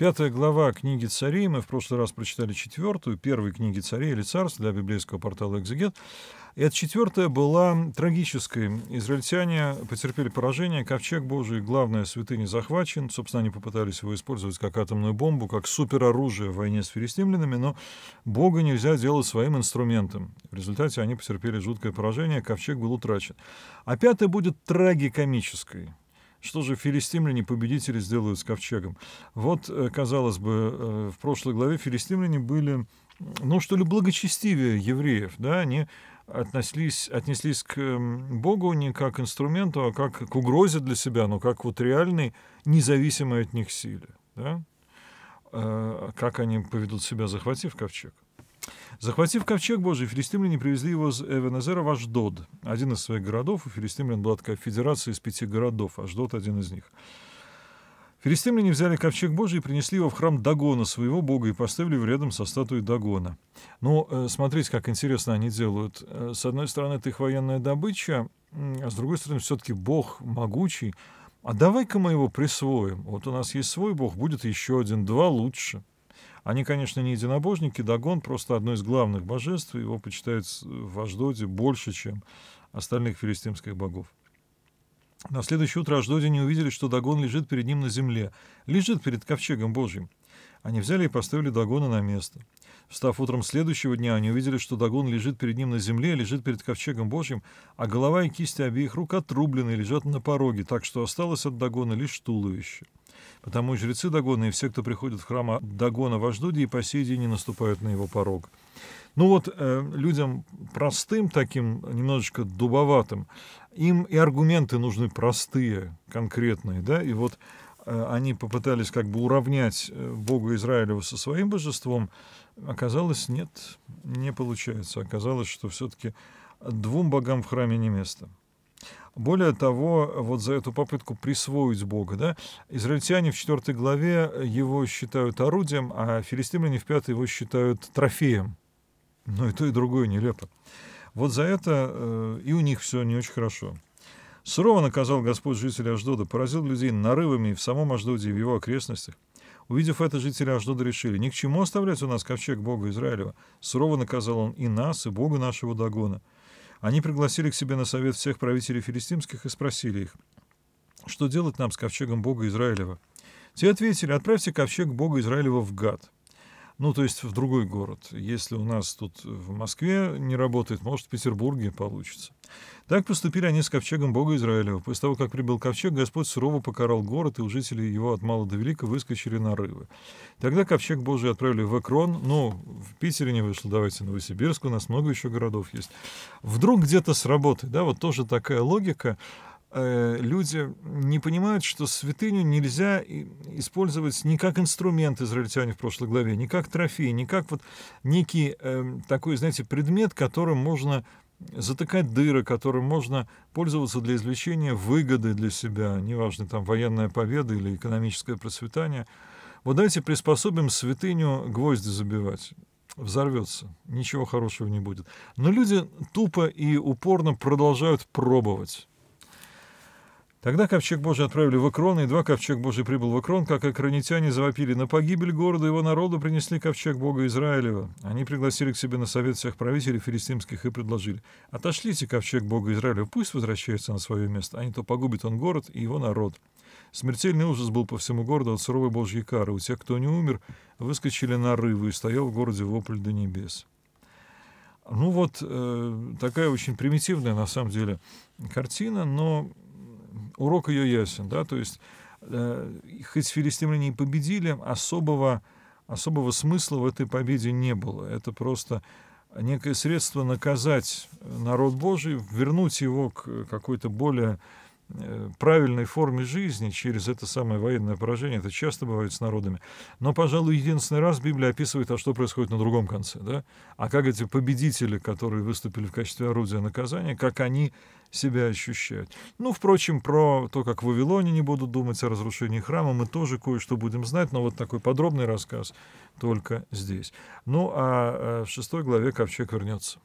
Пятая глава книги царей, мы в прошлый раз прочитали четвертую, первой книги царей или царств для библейского портала «Экзегет». и Эта четвертая была трагической. Израильтяне потерпели поражение, ковчег Божий, главная святыня, захвачен. Собственно, они попытались его использовать как атомную бомбу, как супероружие в войне с филистимлянами, но Бога нельзя делать своим инструментом. В результате они потерпели жуткое поражение, ковчег был утрачен. А пятая будет трагикомической. Что же филистимляне, победители, сделают с ковчегом? Вот, э, казалось бы, э, в прошлой главе филистимляне были, ну, что ли, благочестивее евреев, да, они относились отнеслись к Богу не как инструменту, а как к угрозе для себя, но как вот реальной, независимой от них силе, да? Э, как они поведут себя, захватив ковчег? Захватив ковчег Божий, филистимляне привезли его из Эвенезера в Аждод, один из своих городов. У филистимлян была такая федерация из пяти городов, Аждод один из них. Филистимляне взяли ковчег Божий и принесли его в храм Дагона, своего бога, и поставили его рядом со статуей Дагона. Но ну, э, смотрите, как интересно они делают. Э, с одной стороны, это их военная добыча, а с другой стороны, все-таки бог могучий. А давай-ка мы его присвоим. Вот у нас есть свой бог, будет еще один, два лучше. Они, конечно, не единобожники, Дагон просто одно из главных божеств, его почитают в Аждоде больше, чем остальных филистимских богов. На следующее утро не увидели, что Дагон лежит перед ним на земле, лежит перед ковчегом Божьим. Они взяли и поставили Дагона на место. Встав утром следующего дня, они увидели, что Дагон лежит перед ним на земле, лежит перед ковчегом Божьим, а голова и кисти обеих рук отрублены и лежат на пороге, так что осталось от Дагона лишь туловище. Потому и жрецы Дагона, и все, кто приходит в храм Дагона в Аждуде, и по сей день не наступают на его порог. Ну вот э, людям простым, таким немножечко дубоватым, им и аргументы нужны простые, конкретные, да, и вот э, они попытались как бы уравнять э, Бога Израилева со своим божеством, оказалось, нет, не получается, оказалось, что все-таки двум богам в храме не место. Более того, вот за эту попытку присвоить Бога, да, израильтяне в 4 главе его считают орудием, а филистимляне в 5 его считают трофеем. Но ну, и то, и другое нелепо. Вот за это э, и у них все не очень хорошо. Сурово наказал Господь жителей Аждода, поразил людей нарывами в самом Аждоде и в его окрестностях. Увидев это, жители Аждода решили, ни к чему оставлять у нас ковчег Бога Израилева. Сурово наказал он и нас, и Бога нашего Дагона. Они пригласили к себе на совет всех правителей филистимских и спросили их, что делать нам с ковчегом Бога Израилева? Те ответили, отправьте ковчег Бога Израилева в Гад. Ну, то есть в другой город. Если у нас тут в Москве не работает, может, в Петербурге получится. Так поступили они с ковчегом Бога Израилева. После того, как прибыл ковчег, Господь сурово покарал город, и у жителей его от мала до велика выскочили нарывы. Тогда ковчег Божий отправили в Экрон. Ну, в Питере не вышло, давайте Новосибирск, у нас много еще городов есть. Вдруг где-то сработает, да, вот тоже такая логика. Э, люди не понимают, что святыню нельзя использовать не как инструмент израильтяне в прошлой главе, не как трофей, не как вот некий э, такой, знаете, предмет, которым можно затыкать дыры, которым можно пользоваться для извлечения выгоды для себя, неважно, там, военная победа или экономическое процветание. Вот давайте приспособим святыню гвозди забивать взорвется, ничего хорошего не будет. Но люди тупо и упорно продолжают пробовать. Тогда ковчег Божий отправили в Экрон, и два ковчег Божий прибыл в Экрон, как экранитяне завопили на погибель города его народу, принесли ковчег Бога Израилева. Они пригласили к себе на совет всех правителей филистимских и предложили, отошлите ковчег Бога Израилева, пусть возвращается на свое место, а не то погубит он город и его народ. Смертельный ужас был по всему городу от суровой божьей кары. У тех, кто не умер, выскочили нарывы, и стоял в городе вопль до небес. Ну вот, э, такая очень примитивная, на самом деле, картина, но урок ее ясен, да, то есть э, хоть филистимляне и победили, особого, особого смысла в этой победе не было. Это просто некое средство наказать народ Божий, вернуть его к какой-то более Э, правильной форме жизни через это самое военное поражение. Это часто бывает с народами. Но, пожалуй, единственный раз Библия описывает, а что происходит на другом конце. Да? А как эти победители, которые выступили в качестве орудия наказания, как они себя ощущают. Ну, впрочем, про то, как в Вавилоне не будут думать о разрушении храма, мы тоже кое-что будем знать, но вот такой подробный рассказ только здесь. Ну, а, а в шестой главе Ковчег вернется.